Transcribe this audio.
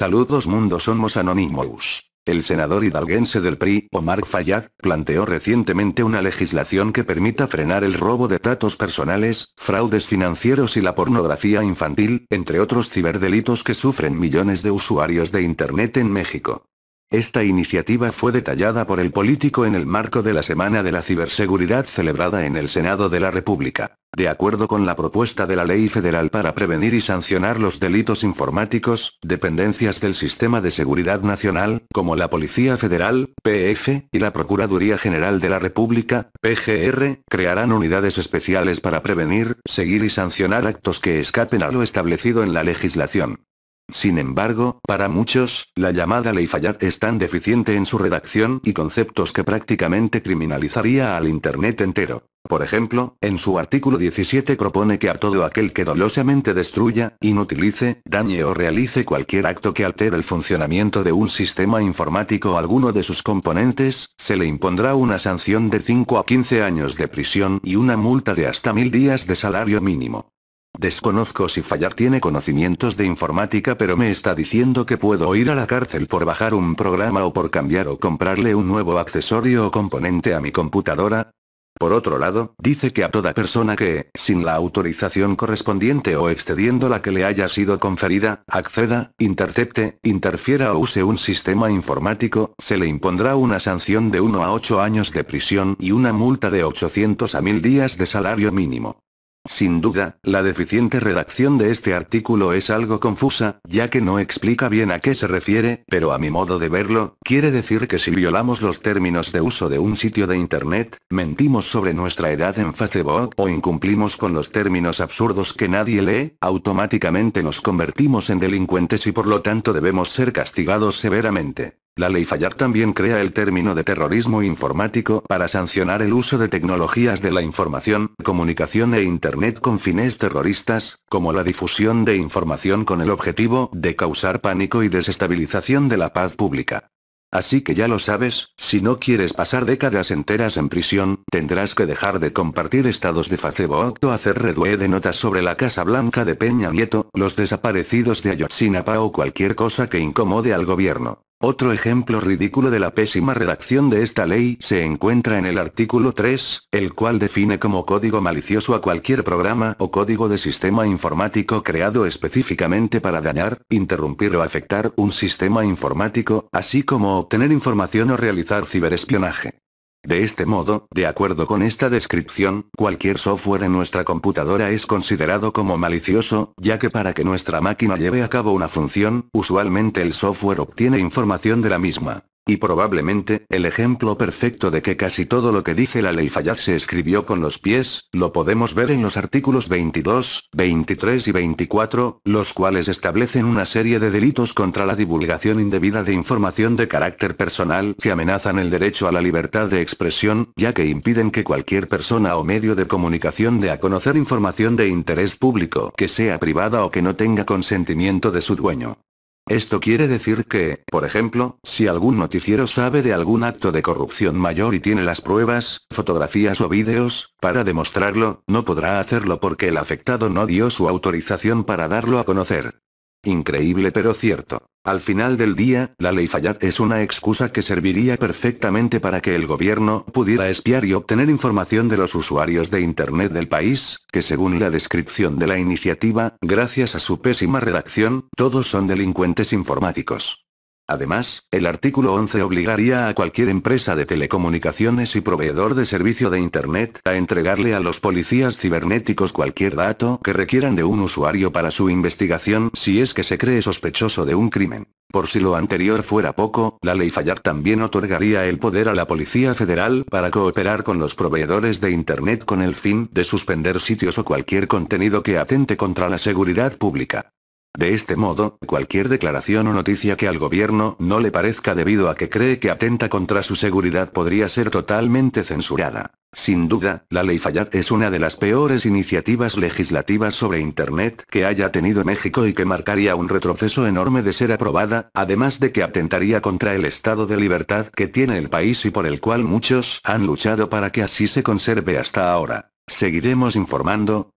Saludos mundo somos Anonymous. El senador hidalguense del PRI, Omar Fayad, planteó recientemente una legislación que permita frenar el robo de datos personales, fraudes financieros y la pornografía infantil, entre otros ciberdelitos que sufren millones de usuarios de Internet en México. Esta iniciativa fue detallada por el político en el marco de la Semana de la Ciberseguridad celebrada en el Senado de la República. De acuerdo con la propuesta de la Ley Federal para prevenir y sancionar los delitos informáticos, dependencias del Sistema de Seguridad Nacional, como la Policía Federal, PF, y la Procuraduría General de la República, PGR, crearán unidades especiales para prevenir, seguir y sancionar actos que escapen a lo establecido en la legislación. Sin embargo, para muchos, la llamada ley Fayad es tan deficiente en su redacción y conceptos que prácticamente criminalizaría al Internet entero. Por ejemplo, en su artículo 17 propone que a todo aquel que dolosamente destruya, inutilice, dañe o realice cualquier acto que altere el funcionamiento de un sistema informático o alguno de sus componentes, se le impondrá una sanción de 5 a 15 años de prisión y una multa de hasta mil días de salario mínimo. Desconozco si Fallar tiene conocimientos de informática pero me está diciendo que puedo ir a la cárcel por bajar un programa o por cambiar o comprarle un nuevo accesorio o componente a mi computadora. Por otro lado, dice que a toda persona que, sin la autorización correspondiente o excediendo la que le haya sido conferida, acceda, intercepte, interfiera o use un sistema informático, se le impondrá una sanción de 1 a 8 años de prisión y una multa de 800 a 1000 días de salario mínimo. Sin duda, la deficiente redacción de este artículo es algo confusa, ya que no explica bien a qué se refiere, pero a mi modo de verlo, quiere decir que si violamos los términos de uso de un sitio de Internet, mentimos sobre nuestra edad en Facebook o incumplimos con los términos absurdos que nadie lee, automáticamente nos convertimos en delincuentes y por lo tanto debemos ser castigados severamente. La ley fallar también crea el término de terrorismo informático para sancionar el uso de tecnologías de la información, comunicación e Internet con fines terroristas, como la difusión de información con el objetivo de causar pánico y desestabilización de la paz pública. Así que ya lo sabes, si no quieres pasar décadas enteras en prisión, tendrás que dejar de compartir estados de Facebook o hacer redue de notas sobre la Casa Blanca de Peña Nieto, los desaparecidos de Ayotzinapa o cualquier cosa que incomode al gobierno. Otro ejemplo ridículo de la pésima redacción de esta ley se encuentra en el artículo 3, el cual define como código malicioso a cualquier programa o código de sistema informático creado específicamente para dañar, interrumpir o afectar un sistema informático, así como obtener información o realizar ciberespionaje. De este modo, de acuerdo con esta descripción, cualquier software en nuestra computadora es considerado como malicioso, ya que para que nuestra máquina lleve a cabo una función, usualmente el software obtiene información de la misma. Y probablemente, el ejemplo perfecto de que casi todo lo que dice la ley fallaz se escribió con los pies, lo podemos ver en los artículos 22, 23 y 24, los cuales establecen una serie de delitos contra la divulgación indebida de información de carácter personal que amenazan el derecho a la libertad de expresión, ya que impiden que cualquier persona o medio de comunicación dé a conocer información de interés público que sea privada o que no tenga consentimiento de su dueño. Esto quiere decir que, por ejemplo, si algún noticiero sabe de algún acto de corrupción mayor y tiene las pruebas, fotografías o vídeos, para demostrarlo, no podrá hacerlo porque el afectado no dio su autorización para darlo a conocer. Increíble pero cierto. Al final del día, la ley Fayad es una excusa que serviría perfectamente para que el gobierno pudiera espiar y obtener información de los usuarios de Internet del país, que según la descripción de la iniciativa, gracias a su pésima redacción, todos son delincuentes informáticos. Además, el artículo 11 obligaría a cualquier empresa de telecomunicaciones y proveedor de servicio de Internet a entregarle a los policías cibernéticos cualquier dato que requieran de un usuario para su investigación si es que se cree sospechoso de un crimen. Por si lo anterior fuera poco, la ley Fallar también otorgaría el poder a la Policía Federal para cooperar con los proveedores de Internet con el fin de suspender sitios o cualquier contenido que atente contra la seguridad pública. De este modo, cualquier declaración o noticia que al gobierno no le parezca debido a que cree que atenta contra su seguridad podría ser totalmente censurada. Sin duda, la ley Fayad es una de las peores iniciativas legislativas sobre Internet que haya tenido México y que marcaría un retroceso enorme de ser aprobada, además de que atentaría contra el estado de libertad que tiene el país y por el cual muchos han luchado para que así se conserve hasta ahora. Seguiremos informando,